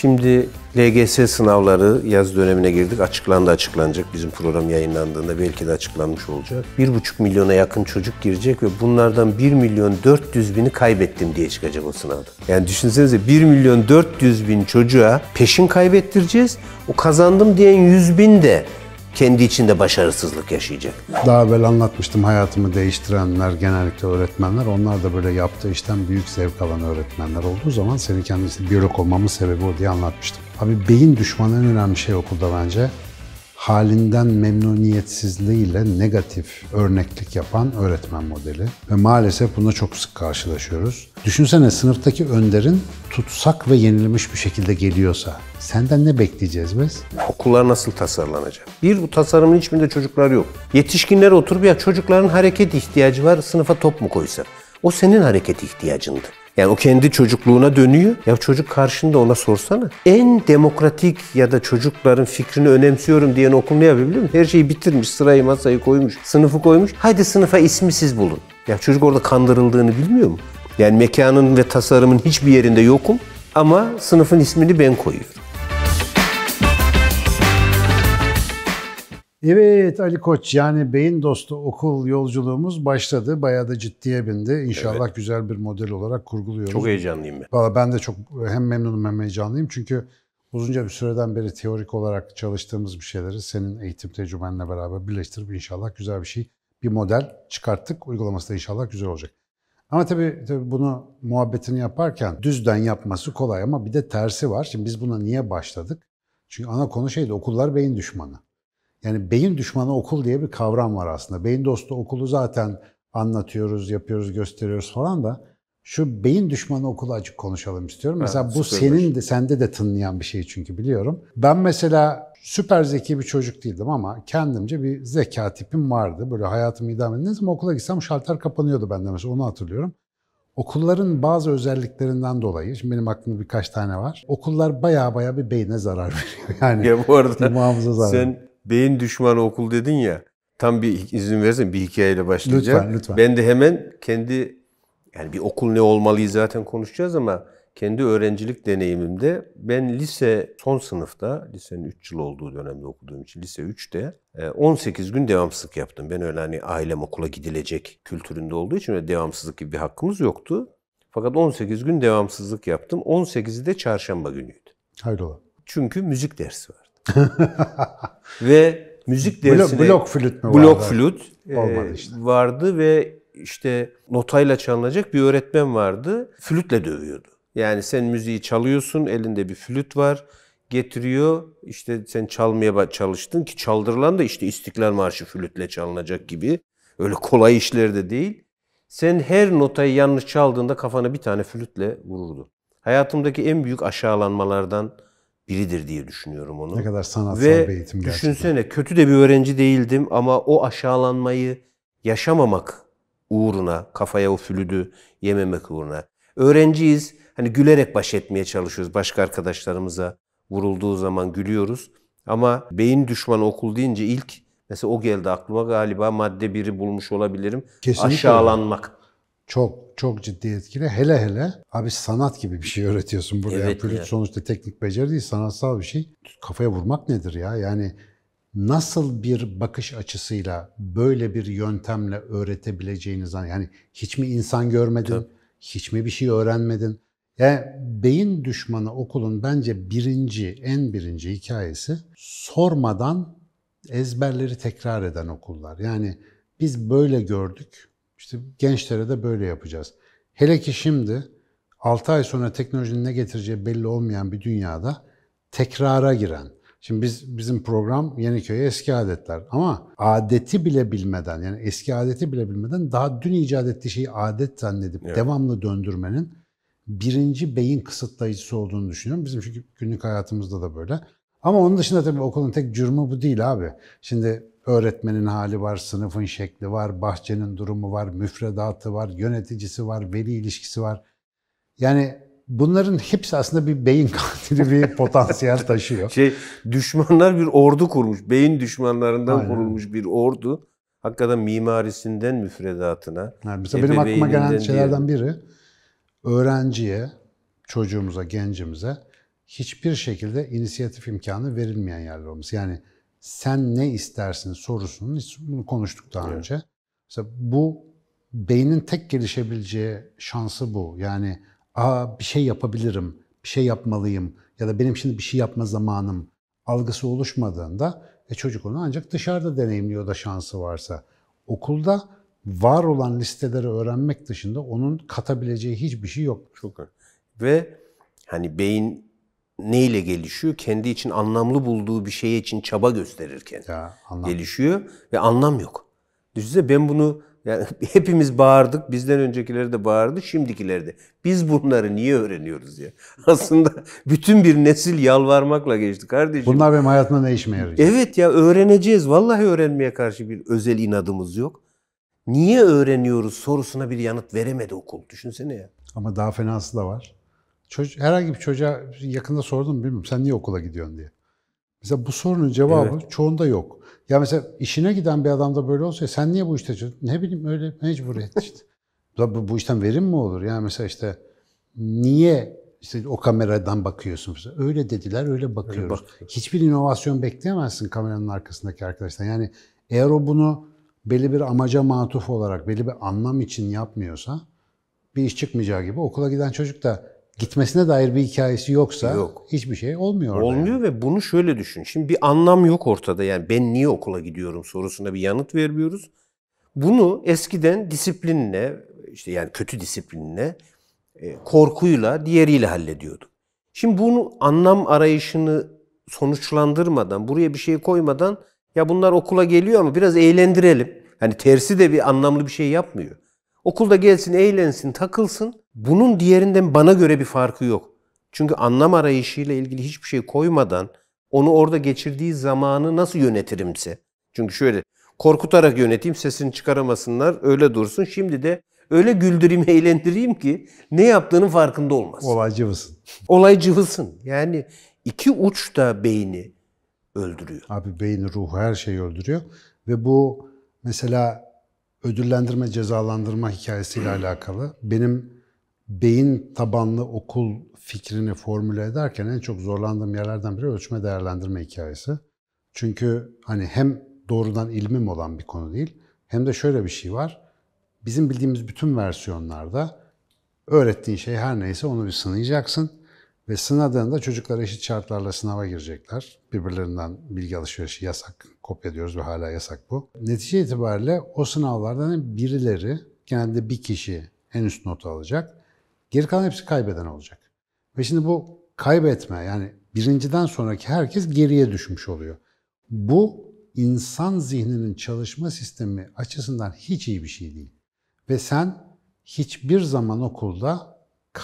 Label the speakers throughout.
Speaker 1: Şimdi LGS sınavları yaz dönemine girdik. Açıklandı açıklanacak. Bizim program yayınlandığında belki de açıklanmış olacak. 1,5 milyona yakın çocuk girecek ve bunlardan 1 milyon 400 bini kaybettim diye çıkacak o sınavda. Yani düşünsenize 1 milyon 400 bin çocuğa peşin kaybettireceğiz. O kazandım diyen 100 bin de kendi içinde başarısızlık yaşayacak.
Speaker 2: Daha evvel anlatmıştım hayatımı değiştirenler genellikle öğretmenler. Onlar da böyle yaptığı işten büyük zevk alan öğretmenler olduğu zaman seni kendisi biyolog olmamın sebebi o diye anlatmıştım. Abi beyin düşmanı en önemli şey okulda bence halinden memnuniyetsizliğiyle negatif örneklik yapan öğretmen modeli ve maalesef buna çok sık karşılaşıyoruz. Düşünsene sınıftaki önderin tutsak ve yenilmiş bir şekilde geliyorsa senden ne bekleyeceğiz biz?
Speaker 1: Okullar nasıl tasarlanacak? Bir, bu tasarımın hiçbirinde çocuklar yok. Yetişkinler oturup ya çocukların hareket ihtiyacı var sınıfa top mu koysa? O senin hareket ihtiyacındır. Yani o kendi çocukluğuna dönüyor. Ya çocuk karşında ona sorsana. En demokratik ya da çocukların fikrini önemsiyorum diyen okul ne yapıyor yapabiliyor mu? Her şeyi bitirmiş, sırayı masayı koymuş, sınıfı koymuş. Haydi sınıfa ismi siz bulun. Ya çocuk orada kandırıldığını bilmiyor mu? Yani mekanın ve tasarımın hiçbir yerinde yokum ama sınıfın ismini ben koyuyorum.
Speaker 2: Evet Ali Koç yani beyin dostu okul yolculuğumuz başladı. Bayağı da ciddiye bindi. İnşallah evet. güzel bir model olarak kurguluyoruz. Çok heyecanlıyım ben. Valla ben de çok hem memnunum hem heyecanlıyım. Çünkü uzunca bir süreden beri teorik olarak çalıştığımız bir şeyleri senin eğitim tecrübenle beraber birleştirip inşallah güzel bir şey, bir model çıkarttık. Uygulaması da inşallah güzel olacak. Ama tabii, tabii bunu muhabbetini yaparken düzden yapması kolay ama bir de tersi var. Şimdi biz buna niye başladık? Çünkü ana konu şeydi okullar beyin düşmanı. Yani beyin düşmanı okul diye bir kavram var aslında. Beyin dostu okulu zaten anlatıyoruz, yapıyoruz, gösteriyoruz falan da şu beyin düşmanı okulu açık konuşalım istiyorum. Mesela evet, bu senin de sende de tınlayan bir şey çünkü biliyorum. Ben mesela süper zeki bir çocuk değildim ama kendimce bir zeka tipim vardı. Böyle hayatımı idame edin. Ne zaman okula gitsem şalter kapanıyordu bende mesela onu hatırlıyorum. Okulların bazı özelliklerinden dolayı, şimdi benim aklımda birkaç tane var. Okullar baya baya bir beyne zarar veriyor. Yani ya bu arada bu zarar. sen
Speaker 1: beyin düşmanı okul dedin ya. Tam bir izin verirsen bir hikayeyle başlayacağım. Lütfen, lütfen. Ben de hemen kendi yani bir okul ne olmalıyı zaten konuşacağız ama kendi öğrencilik deneyimimde ben lise son sınıfta, lisenin 3 yıl olduğu dönemde okuduğum için lise 3'te 18 e, gün devamsızlık yaptım. Ben öyle hani ailem okula gidilecek kültüründe olduğu için devamsızlık gibi bir hakkımız yoktu. Fakat 18 gün devamsızlık yaptım. 18'i de çarşamba günüydü. Hayrola. Çünkü müzik dersi var. ve müzik dersine blok flüt mü blok vardı? flüt e, işte. vardı ve işte notayla çalınacak bir öğretmen vardı. Flütle dövüyordu. Yani sen müziği çalıyorsun, elinde bir flüt var. Getiriyor, İşte sen çalmaya çalıştın ki çaldırılan da işte İstiklal Marşı flütle çalınacak gibi. Öyle kolay işler de değil. Sen her notayı yanlış çaldığında kafana bir tane flütle vururdu. Hayatımdaki en büyük aşağılanmalardan biridir diye düşünüyorum onu. Ne kadar sanatsal Ve bir eğitim gerçekten. düşünsene kötü de bir öğrenci değildim ama o aşağılanmayı yaşamamak uğruna, kafaya o flüdü yememek uğruna. Öğrenciyiz, hani gülerek baş etmeye çalışıyoruz. Başka arkadaşlarımıza vurulduğu zaman gülüyoruz. Ama beyin düşmanı okul deyince ilk mesela o geldi aklıma galiba madde biri bulmuş olabilirim. Kesinlikle. Aşağılanmak.
Speaker 2: Çok çok ciddi etkili. Hele hele abi sanat gibi bir şey öğretiyorsun burada. Evet, flüt evet. sonuçta teknik beceri değil, sanatsal bir şey. Kafaya vurmak nedir ya? Yani nasıl bir bakış açısıyla böyle bir yöntemle öğretebileceğiniz yani hiç mi insan görmedin? Tabii. Hiç mi bir şey öğrenmedin? Yani beyin düşmanı okulun bence birinci, en birinci hikayesi sormadan ezberleri tekrar eden okullar. Yani biz böyle gördük, işte gençlere de böyle yapacağız. Hele ki şimdi 6 ay sonra teknolojinin ne getireceği belli olmayan bir dünyada tekrara giren. Şimdi biz bizim program yeni köy eski adetler ama adeti bile bilmeden yani eski adeti bile bilmeden daha dün icat ettiği şeyi adet zannedip evet. devamlı döndürmenin birinci beyin kısıtlayıcısı olduğunu düşünüyorum. Bizim çünkü günlük hayatımızda da böyle. Ama onun dışında tabii okulun tek cürmü bu değil abi. Şimdi öğretmenin hali var, sınıfın şekli var, bahçenin durumu var, müfredatı var, yöneticisi var, veli ilişkisi var. Yani bunların hepsi aslında bir beyin katili
Speaker 1: bir potansiyel taşıyor. Şey, düşmanlar bir ordu kurmuş. Beyin düşmanlarından Aynen. kurulmuş bir ordu. Hakikaten mimarisinden müfredatına. Yani mesela benim aklıma gelen şeylerden
Speaker 2: diye. biri öğrenciye, çocuğumuza, gencimize hiçbir şekilde inisiyatif imkanı verilmeyen yerler olması. Yani sen ne istersin sorusunun bunu konuştuk daha evet. önce. Mesela bu beynin tek gelişebileceği şansı bu. Yani aa bir şey yapabilirim, bir şey yapmalıyım ya da benim şimdi bir şey yapma zamanım algısı oluşmadığında e çocuk onu ancak dışarıda deneyimliyor da şansı varsa. Okulda var olan listeleri öğrenmek dışında onun katabileceği hiçbir şey yok. Çok
Speaker 1: Ve hani beyin neyle gelişiyor? Kendi için anlamlı bulduğu bir şey için çaba gösterirken ya, gelişiyor ve anlam yok. Düşünsene ben bunu yani hepimiz bağırdık. Bizden öncekileri de bağırdı, şimdikileri de. Biz bunları niye öğreniyoruz ya? Aslında bütün bir nesil yalvarmakla geçti kardeşim. Bunlar
Speaker 2: benim hayatımda ne işime yarayacak?
Speaker 1: Evet ya öğreneceğiz. Vallahi öğrenmeye karşı bir özel inadımız yok. Niye öğreniyoruz sorusuna bir yanıt veremedi okul. Düşünsene ya. Ama daha fenası da var.
Speaker 2: Çocuk, herhangi bir çocuğa yakında sordum bilmiyorum sen niye okula gidiyorsun diye. Mesela bu sorunun cevabı evet. çoğunda yok. Ya mesela işine giden bir adamda böyle olsa sen niye bu işte ne bileyim öyle mecburiyet işte. bu, bu işten verim mi olur? Yani mesela işte niye işte o kameradan bakıyorsun. Öyle dediler, öyle bakıyoruz. Öyle Hiçbir inovasyon bekleyemezsin kameranın arkasındaki arkadaştan. Yani eğer o bunu belli bir amaca matuf olarak, belli bir anlam için yapmıyorsa bir iş çıkmayacağı gibi okula giden çocuk da gitmesine dair bir hikayesi yoksa yok. hiçbir şey olmuyor.
Speaker 1: Olmuyor yani. ve bunu şöyle düşün. Şimdi bir anlam yok ortada. Yani ben niye okula gidiyorum sorusuna bir yanıt vermiyoruz. Bunu eskiden disiplinle işte yani kötü disiplinle e, korkuyla diğeriyle hallediyorduk. Şimdi bunu anlam arayışını sonuçlandırmadan, buraya bir şey koymadan ya bunlar okula geliyor ama biraz eğlendirelim. Hani tersi de bir anlamlı bir şey yapmıyor. Okulda gelsin, eğlensin, takılsın. Bunun diğerinden bana göre bir farkı yok. Çünkü anlam arayışıyla ilgili hiçbir şey koymadan onu orada geçirdiği zamanı nasıl yönetirimse. Çünkü şöyle korkutarak yöneteyim sesini çıkaramasınlar öyle dursun. Şimdi de öyle güldüreyim eğlendireyim ki ne yaptığının farkında olmaz. Olay cıvısın. Olay cıvısın. Yani iki uç da beyni
Speaker 2: öldürüyor. Abi beyin ruhu her şeyi öldürüyor. Ve bu mesela ödüllendirme cezalandırma hikayesiyle alakalı. Benim beyin tabanlı okul fikrini formüle ederken en çok zorlandığım yerlerden biri ölçme değerlendirme hikayesi. Çünkü hani hem doğrudan ilmim olan bir konu değil hem de şöyle bir şey var. Bizim bildiğimiz bütün versiyonlarda öğrettiğin şey her neyse onu bir sınayacaksın ve sınadığında çocuklar eşit şartlarla sınava girecekler. Birbirlerinden bilgi alışverişi yasak. Kopya diyoruz ve hala yasak bu. Netice itibariyle o sınavlardan birileri, genelde bir kişi en üst notu alacak. Geri kalan hepsi kaybeden olacak. Ve şimdi bu kaybetme yani birinciden sonraki herkes geriye düşmüş oluyor. Bu insan zihninin çalışma sistemi açısından hiç iyi bir şey değil. Ve sen hiçbir zaman okulda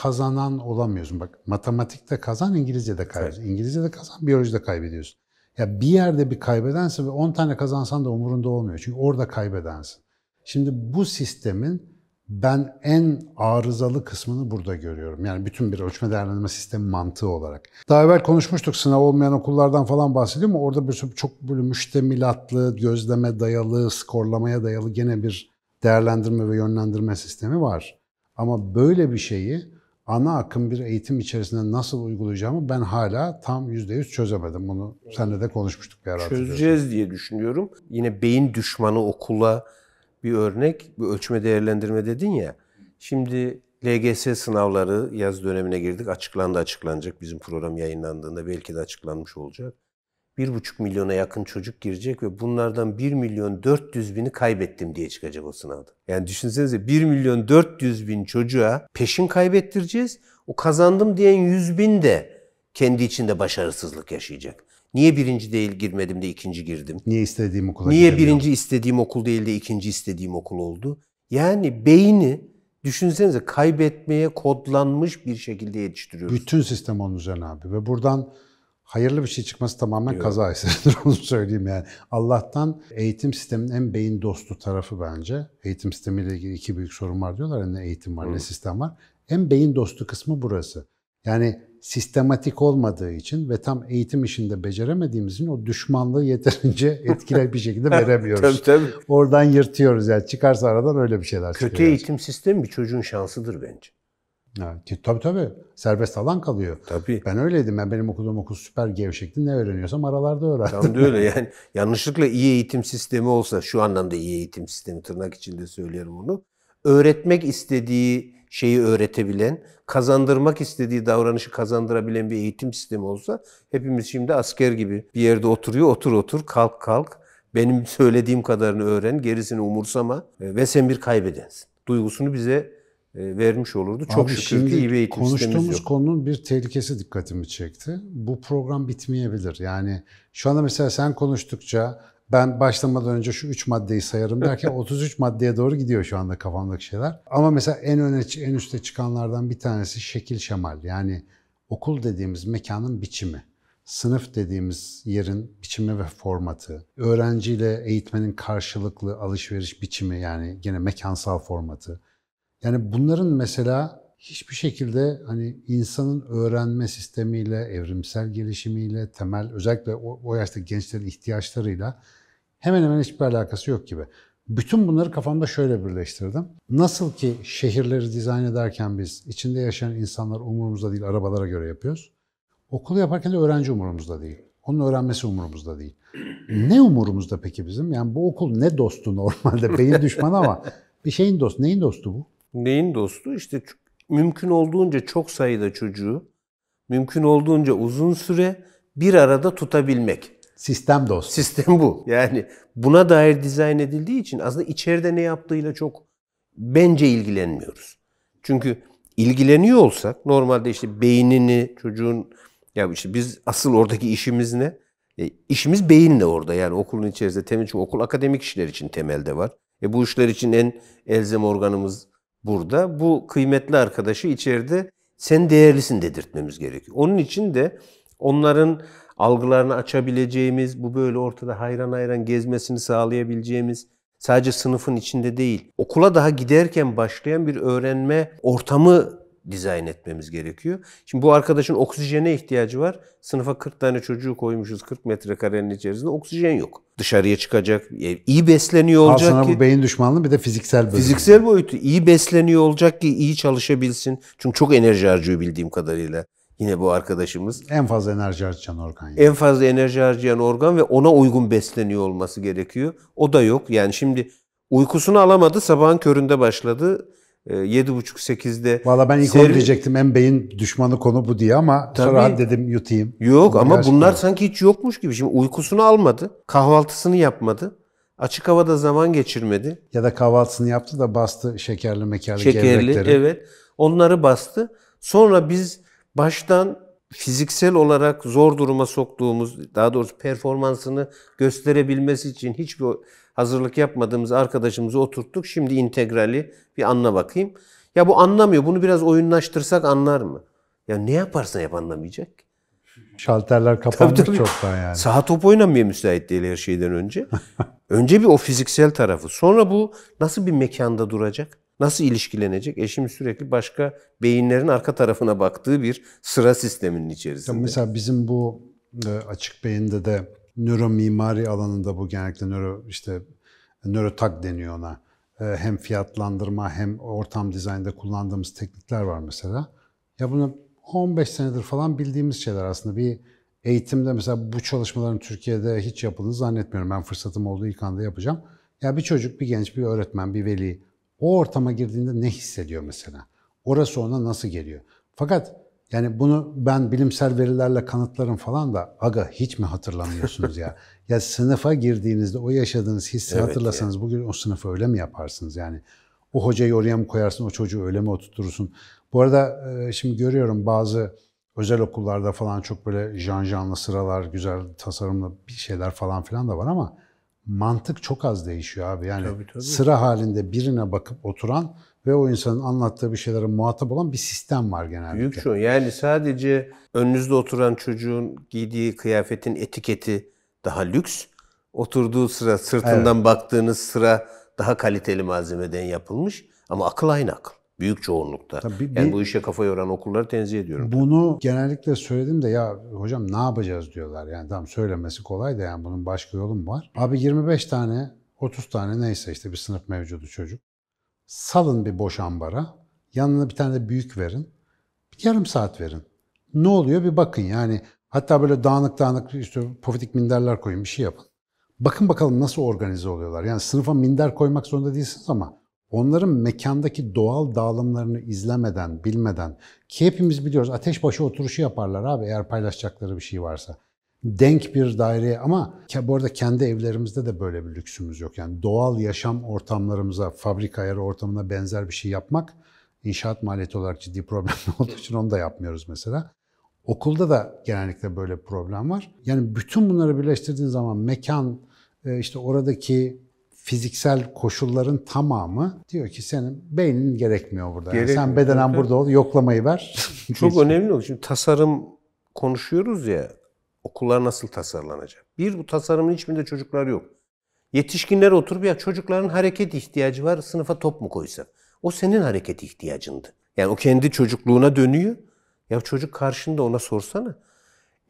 Speaker 2: kazanan olamıyorsun. Bak matematikte kazan, İngilizce'de kaybediyorsun. Evet. İngilizce'de kazan, biyolojide kaybediyorsun. Ya bir yerde bir kaybedensin ve 10 tane kazansan da umurunda olmuyor. Çünkü orada kaybedensin. Şimdi bu sistemin ben en arızalı kısmını burada görüyorum. Yani bütün bir ölçme değerlendirme sistemi mantığı olarak. Daha evvel konuşmuştuk sınav olmayan okullardan falan bahsediyor mu? Orada bir çok böyle müştemilatlı, gözleme dayalı, skorlamaya dayalı gene bir değerlendirme ve yönlendirme sistemi var. Ama böyle bir şeyi ana akım bir eğitim içerisinde nasıl uygulayacağımı ben hala tam %100 çözemedim. Bunu senle de konuşmuştuk
Speaker 1: bir ara. Çözeceğiz diye düşünüyorum. Yine beyin düşmanı okula bir örnek, bu ölçme değerlendirme dedin ya. Şimdi LGS sınavları yaz dönemine girdik. Açıklandı açıklanacak. Bizim program yayınlandığında belki de açıklanmış olacak. 1,5 milyona yakın çocuk girecek ve bunlardan 1 milyon 400 bini kaybettim diye çıkacak o sınavda. Yani düşünsenize 1 milyon 400 bin çocuğa peşin kaybettireceğiz. O kazandım diyen 100 bin de kendi içinde başarısızlık yaşayacak. Niye birinci değil girmedim de ikinci girdim? Niye istediğim okula Niye birinci istediğim okul değil de ikinci istediğim okul oldu? Yani beyni düşünsenize kaybetmeye kodlanmış bir şekilde
Speaker 2: yetiştiriyoruz. Bütün sistem onun üzerine abi ve buradan hayırlı bir şey çıkması tamamen Yok. kaza eseridir onu söyleyeyim yani. Allah'tan eğitim sisteminin en beyin dostu tarafı bence. Eğitim sistemiyle ilgili iki büyük sorun var diyorlar. ne eğitim var Hı. ne sistem var. En beyin dostu kısmı burası. Yani sistematik olmadığı için ve tam eğitim işinde beceremediğimiz için o düşmanlığı yeterince etkiler bir şekilde veremiyoruz. tabii, tabii. Oradan yırtıyoruz yani çıkarsa aradan öyle bir şeyler Kötü çıkıyor. Kötü
Speaker 1: eğitim sistemi bir çocuğun şansıdır bence.
Speaker 2: Ha, tabii tabii. Serbest alan kalıyor. Tabii. Ben öyleydim. Ben benim okuduğum okul süper gevşekti. Ne öğreniyorsam aralarda öğrendim. Tam da öyle yani.
Speaker 1: Yanlışlıkla iyi eğitim sistemi olsa, şu anlamda iyi eğitim sistemi tırnak içinde söylüyorum bunu. Öğretmek istediği şeyi öğretebilen, kazandırmak istediği davranışı kazandırabilen bir eğitim sistemi olsa hepimiz şimdi asker gibi bir yerde oturuyor, otur otur, kalk kalk. Benim söylediğim kadarını öğren, gerisini umursama ve sen bir kaybedensin. Duygusunu bize e, vermiş olurdu. Çok Abi şükür ki iyi bir eğitim Konuştuğumuz
Speaker 2: yok. konunun bir tehlikesi dikkatimi çekti. Bu program bitmeyebilir. Yani şu anda mesela sen konuştukça ben başlamadan önce şu 3 maddeyi sayarım derken 33 maddeye doğru gidiyor şu anda kafamdaki şeyler. Ama mesela en öne en üste çıkanlardan bir tanesi şekil şemal. Yani okul dediğimiz mekanın biçimi. Sınıf dediğimiz yerin biçimi ve formatı, öğrenciyle eğitmenin karşılıklı alışveriş biçimi yani yine mekansal formatı, yani bunların mesela hiçbir şekilde hani insanın öğrenme sistemiyle, evrimsel gelişimiyle, temel özellikle o, o yaşta gençlerin ihtiyaçlarıyla hemen hemen hiçbir alakası yok gibi. Bütün bunları kafamda şöyle birleştirdim. Nasıl ki şehirleri dizayn ederken biz içinde yaşayan insanlar umurumuzda değil, arabalara göre yapıyoruz. Okulu yaparken de öğrenci umurumuzda değil. Onun öğrenmesi umurumuzda değil. Ne umurumuzda peki bizim? Yani bu okul ne dostu normalde? Beyin düşmanı ama bir şeyin dostu. Neyin dostu bu?
Speaker 1: Neyin dostu? İşte mümkün olduğunca çok sayıda çocuğu, mümkün olduğunca uzun süre bir arada tutabilmek. Sistem dost Sistem bu. Yani buna dair dizayn edildiği için aslında içeride ne yaptığıyla çok bence ilgilenmiyoruz. Çünkü ilgileniyor olsak normalde işte beynini çocuğun ya işte biz asıl oradaki işimiz ne? E, işimiz beyinle orada yani okulun içerisinde temel çünkü okul akademik işler için temelde var. E, bu işler için en elzem organımız burada bu kıymetli arkadaşı içeride sen değerlisin dedirtmemiz gerekiyor. Onun için de onların algılarını açabileceğimiz, bu böyle ortada hayran hayran gezmesini sağlayabileceğimiz, sadece sınıfın içinde değil, okula daha giderken başlayan bir öğrenme ortamı dizayn etmemiz gerekiyor. Şimdi bu arkadaşın oksijene ihtiyacı var. Sınıfa 40 tane çocuğu koymuşuz 40 metrekarenin içerisinde oksijen yok. Dışarıya çıkacak, e, iyi besleniyor olacak Aslında ki. bu beyin düşmanlığı bir de fiziksel boyutu. Fiziksel boyutu. iyi besleniyor olacak ki iyi çalışabilsin. Çünkü çok enerji harcıyor bildiğim kadarıyla. Yine bu arkadaşımız. En fazla enerji harcayan organ. Yani. En fazla enerji harcayan organ ve ona uygun besleniyor olması gerekiyor. O da yok. Yani şimdi uykusunu alamadı, sabahın köründe başladı 7.30-8'de. Ee, Valla ben ilk seri... onu
Speaker 2: diyecektim en beyin düşmanı konu bu diye ama Tabii. sonra dedim yutayım. Yok ama bunlar
Speaker 1: sanki hiç yokmuş gibi. Şimdi uykusunu almadı, kahvaltısını yapmadı. Açık havada zaman geçirmedi. Ya da kahvaltısını yaptı da bastı şekerli mekerli Şekerli gevrekleri. evet. Onları bastı. Sonra biz baştan fiziksel olarak zor duruma soktuğumuz, daha doğrusu performansını gösterebilmesi için hiçbir hazırlık yapmadığımız arkadaşımızı oturttuk. Şimdi integrali bir anla bakayım. Ya bu anlamıyor. Bunu biraz oyunlaştırsak anlar mı? Ya ne yaparsan yap anlamayacak. Şalterler kapanmış tabii, tabii. çoktan yani. Saha top oynamaya müsait değil her şeyden önce. önce bir o fiziksel tarafı. Sonra bu nasıl bir mekanda duracak? nasıl ilişkilenecek? Eşim sürekli başka beyinlerin arka tarafına baktığı bir sıra sisteminin içerisinde. Ya mesela
Speaker 2: bizim bu e, açık beyinde de nöro mimari alanında bu genellikle nöro işte nörotag deniyor ona. E, hem fiyatlandırma hem ortam dizaynda kullandığımız teknikler var mesela. Ya bunu 15 senedir falan bildiğimiz şeyler aslında. Bir eğitimde mesela bu çalışmaların Türkiye'de hiç yapıldığını zannetmiyorum. Ben fırsatım olduğu ilk anda yapacağım. Ya bir çocuk, bir genç, bir öğretmen, bir veli o ortama girdiğinde ne hissediyor mesela? Orası ona nasıl geliyor? Fakat yani bunu ben bilimsel verilerle kanıtlarım falan da aga hiç mi hatırlamıyorsunuz ya? ya sınıfa girdiğinizde o yaşadığınız hissi evet hatırlasanız ya. bugün o sınıfı öyle mi yaparsınız yani? O hocayı oraya mı koyarsın, o çocuğu öyle mi oturtursun? Bu arada şimdi görüyorum bazı özel okullarda falan çok böyle janjanlı sıralar, güzel tasarımlı bir şeyler falan filan da var ama mantık çok az değişiyor abi. Yani tabii, tabii. sıra halinde birine bakıp oturan ve o insanın anlattığı bir şeylere muhatap olan bir sistem var genelde
Speaker 1: Büyük şu. Yani sadece önünüzde oturan çocuğun giydiği kıyafetin etiketi daha lüks. Oturduğu sıra, sırtından evet. baktığınız sıra daha kaliteli malzemeden yapılmış. Ama akıl aynı akıl. Büyük çoğunlukta. Tabii yani bu işe kafa yoran okulları tenzih ediyorum.
Speaker 2: Bunu genellikle söyledim de ya hocam ne yapacağız diyorlar. Yani tam söylemesi kolay da yani bunun başka yolu mu var? Abi 25 tane, 30 tane neyse işte bir sınıf mevcudu çocuk. Salın bir boş ambara. Yanına bir tane de büyük verin. Bir yarım saat verin. Ne oluyor bir bakın yani. Hatta böyle dağınık dağınık işte pofidik minderler koyun bir şey yapın. Bakın bakalım nasıl organize oluyorlar. Yani sınıfa minder koymak zorunda değilsiniz ama onların mekandaki doğal dağılımlarını izlemeden, bilmeden ki hepimiz biliyoruz ateş başı oturuşu yaparlar abi eğer paylaşacakları bir şey varsa. Denk bir daireye ama bu arada kendi evlerimizde de böyle bir lüksümüz yok. Yani doğal yaşam ortamlarımıza, fabrika ayarı ortamına benzer bir şey yapmak inşaat maliyeti olarak ciddi problem olduğu için onu da yapmıyoruz mesela. Okulda da genellikle böyle problem var. Yani bütün bunları birleştirdiğin zaman mekan, e, işte oradaki fiziksel koşulların tamamı diyor ki senin beynin gerekmiyor burada. Gerekmiyor. sen bedenen evet. burada ol, yoklamayı ver.
Speaker 1: Çok önemli oldu. Şimdi tasarım konuşuyoruz ya, okullar nasıl tasarlanacak? Bir, bu tasarımın hiçbirinde çocuklar yok. Yetişkinler oturup ya çocukların hareket ihtiyacı var, sınıfa top mu koysa O senin hareket ihtiyacındı. Yani o kendi çocukluğuna dönüyor. Ya çocuk karşında ona sorsana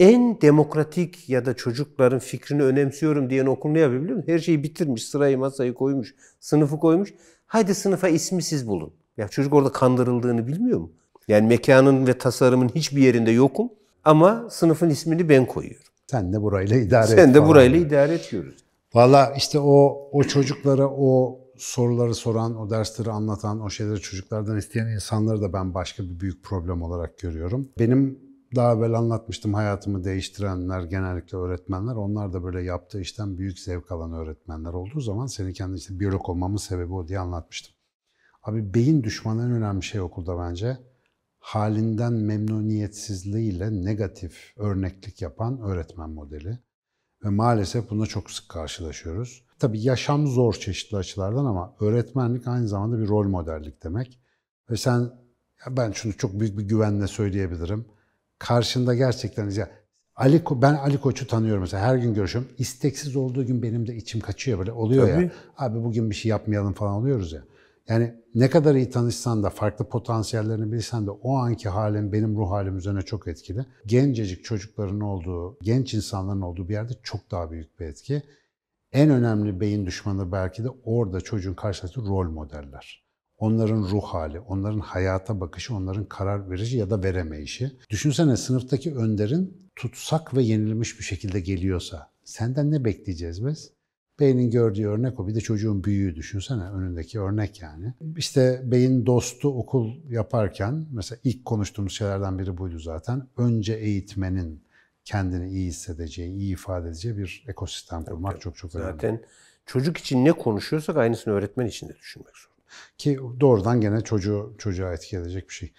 Speaker 1: en demokratik ya da çocukların fikrini önemsiyorum diyen okul ne yapıyor biliyor musun? Her şeyi bitirmiş, sırayı masayı koymuş, sınıfı koymuş. Haydi sınıfa ismi siz bulun. Ya çocuk orada kandırıldığını bilmiyor mu? Yani mekanın ve tasarımın hiçbir yerinde yokum ama sınıfın ismini ben koyuyorum. Sen de burayla idare Sen et. Sen de burayla diyor. idare ediyoruz.
Speaker 2: Valla işte o o çocuklara o soruları soran, o dersleri anlatan, o şeyleri çocuklardan isteyen insanları da ben başka bir büyük problem olarak görüyorum. Benim daha evvel anlatmıştım hayatımı değiştirenler genellikle öğretmenler. Onlar da böyle yaptığı işten büyük zevk alan öğretmenler olduğu zaman seni kendi işte biyolog olmamın sebebi o diye anlatmıştım. Abi beyin düşmanı en önemli şey okulda bence halinden memnuniyetsizliğiyle negatif örneklik yapan öğretmen modeli. Ve maalesef buna çok sık karşılaşıyoruz. Tabi yaşam zor çeşitli açılardan ama öğretmenlik aynı zamanda bir rol modellik demek. Ve sen, ben şunu çok büyük bir güvenle söyleyebilirim karşında gerçekten ya Ali ben Ali Koç'u tanıyorum mesela her gün görüşüyorum. İsteksiz olduğu gün benim de içim kaçıyor böyle oluyor Tabii. ya. Abi bugün bir şey yapmayalım falan oluyoruz ya. Yani ne kadar iyi tanışsan da farklı potansiyellerini bilsen de o anki halim benim ruh halim üzerine çok etkili. Gencecik çocukların olduğu, genç insanların olduğu bir yerde çok daha büyük bir etki. En önemli beyin düşmanı belki de orada çocuğun karşısındaki rol modeller. Onların ruh hali, onların hayata bakışı, onların karar verici ya da veremeyişi. Düşünsene sınıftaki önderin tutsak ve yenilmiş bir şekilde geliyorsa senden ne bekleyeceğiz biz? Beynin gördüğü örnek o. Bir de çocuğun büyüğü düşünsene önündeki örnek yani. İşte beyin dostu okul yaparken mesela ilk konuştuğumuz şeylerden biri buydu zaten. Önce eğitmenin kendini iyi hissedeceği, iyi ifade edeceği bir
Speaker 1: ekosistem kurmak evet, çok çok önemli. Zaten çocuk için ne konuşuyorsak aynısını öğretmen için de düşünmek zorunda.
Speaker 2: Ki doğrudan gene çocuğu, çocuğa etki edecek bir şey.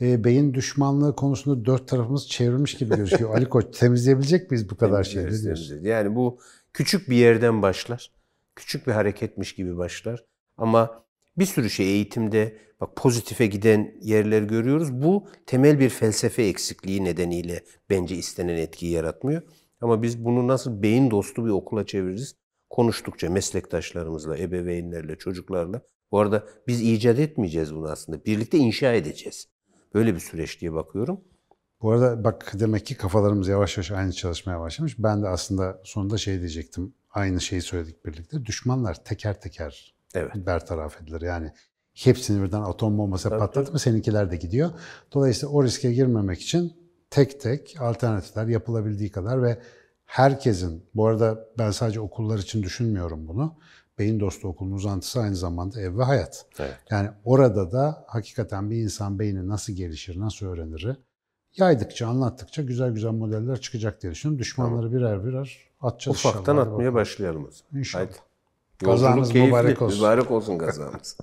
Speaker 2: E, beyin düşmanlığı konusunda dört tarafımız çevrilmiş gibi gözüküyor. Ali Koç temizleyebilecek miyiz bu kadar şeyi? Temizleriz.
Speaker 1: Yani bu küçük bir yerden başlar. Küçük bir hareketmiş gibi başlar. Ama bir sürü şey eğitimde bak pozitife giden yerler görüyoruz. Bu temel bir felsefe eksikliği nedeniyle bence istenen etkiyi yaratmıyor. Ama biz bunu nasıl beyin dostu bir okula çeviririz? Konuştukça meslektaşlarımızla, ebeveynlerle, çocuklarla bu arada biz icat etmeyeceğiz bunu aslında. Birlikte inşa edeceğiz. Böyle bir süreç diye bakıyorum.
Speaker 2: Bu arada bak demek ki kafalarımız yavaş yavaş aynı çalışmaya başlamış. Ben de aslında sonunda şey diyecektim. Aynı şeyi söyledik birlikte. Düşmanlar teker teker evet. bertaraf edilir. Yani hepsini birden atom bombası Tabii. patladı mı seninkiler de gidiyor. Dolayısıyla o riske girmemek için tek tek alternatifler yapılabildiği kadar ve herkesin, bu arada ben sadece okullar için düşünmüyorum bunu. Beyin Dostu Okulu'nun uzantısı aynı zamanda Ev ve Hayat. Evet. Yani orada da hakikaten bir insan beyni nasıl gelişir, nasıl öğrenir yaydıkça, anlattıkça güzel güzel modeller çıkacak diye düşünüyorum. Düşmanları tamam. birer birer atacağız Ufaktan atmaya bakalım.
Speaker 1: başlayalım İnşallah. Hadi.
Speaker 2: Kazanız mübarek olsun. Mübarek
Speaker 1: olsun kazanız.